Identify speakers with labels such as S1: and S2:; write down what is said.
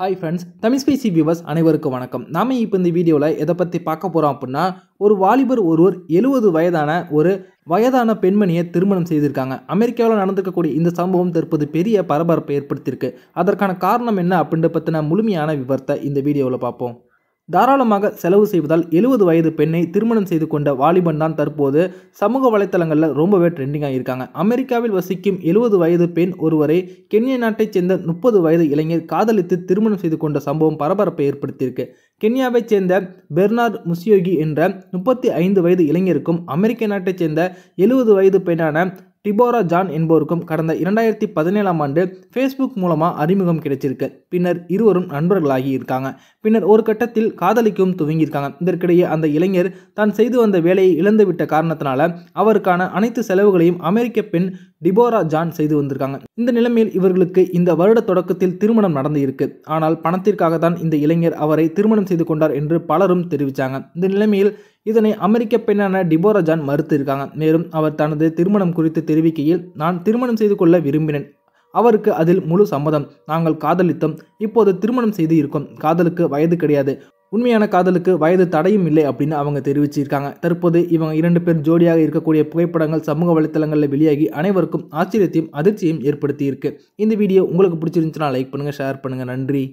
S1: hi friends Tamil spicy viewers அனைவருக்கும் வணக்கம் நாம் இப்போ இந்த வீடியோவில் எதை பற்றி பார்க்க போகிறோம் அப்படின்னா ஒரு வாலிபர் ஒருவர் எழுபது வயதான ஒரு வயதான பெண்மணியை திருமணம் செய்திருக்காங்க அமெரிக்காவில் நடந்துக்கக்கூடிய இந்த சம்பவம் தற்போது பெரிய பரபரப்பை ஏற்படுத்தியிருக்கு அதற்கான காரணம் என்ன அப்படின்ற பற்றின முழுமையான விவரத்தை இந்த வீடியோவில் பார்ப்போம் தாராளமாக செலவு செய்வதால் எழுபது வயது பெண்ணை திருமணம் செய்து கொண்ட வாலிபன் தான் தற்போது சமூக வலைத்தளங்களில் ரொம்பவே ட்ரெண்டிங்காக இருக்காங்க அமெரிக்காவில் வசிக்கும் எழுபது வயது பெண் ஒருவரை கென்யா நாட்டைச் சேர்ந்த முப்பது வயது இளைஞர் காதலித்து திருமணம் செய்து கொண்ட சம்பவம் பரபரப்பை ஏற்படுத்தியிருக்கு கென்யாவைச் சேர்ந்த பெர்னார்ட் முசியோகி என்ற முப்பத்தி ஐந்து வயது இளைஞருக்கும் அமெரிக்க நாட்டைச் சேர்ந்த எழுபது வயது பெண்ணான டிபோரா ஜான் என்பவருக்கும் கடந்த இரண்டாயிரத்தி பதினேழாம் ஆண்டு ஃபேஸ்புக் மூலமாக அறிமுகம் கிடைச்சிருக்கு பின்னர் இருவரும் நண்பர்களாகி இருக்காங்க பின்னர் ஒரு கட்டத்தில் காதலிக்கும் துவங்கியிருக்காங்க இதற்கிடையே அந்த இளைஞர் தான் செய்து வந்த வேலையை இழந்துவிட்ட காரணத்தினால அவருக்கான அனைத்து செலவுகளையும் அமெரிக்க பெண் டிபோரா ஜான் செய்து வந்திருக்காங்க இந்த நிலைமையில் இவர்களுக்கு இந்த வருட தொடக்கத்தில் திருமணம் நடந்து இருக்கு ஆனால் பணத்திற்காகத்தான் இந்த இளைஞர் அவரை திருமணம் செய்து கொண்டார் என்று பலரும் தெரிவித்தாங்க இந்த நிலைமையில் இதனை அமெரிக்க பெண்ணான டிபோரா ஜான் மறுத்திருக்காங்க மேலும் அவர் தனது திருமணம் குறித்து தெரிவிக்கையில் நான் திருமணம் செய்து கொள்ள விரும்பினேன் அவருக்கு அதில் முழு சம்மதம் நாங்கள் காதலித்தோம் இப்போது திருமணம் செய்து இருக்கோம் காதலுக்கு வயது கிடையாது உண்மையான காதலுக்கு வயது தடையும் இல்லை அப்படின்னு அவங்க தெரிவிச்சிருக்காங்க தற்போது இவங்க இரண்டு பேர் ஜோடியாக இருக்கக்கூடிய புகைப்படங்கள் சமூக வலைத்தளங்களில் வெளியாகி அனைவருக்கும் ஆச்சரியத்தையும் அதிர்ச்சியும் ஏற்படுத்தியிருக்கு இந்த வீடியோ உங்களுக்கு பிடிச்சிருந்துச்சுன்னா லைக் பண்ணுங்கள் ஷேர் பண்ணுங்கள் நன்றி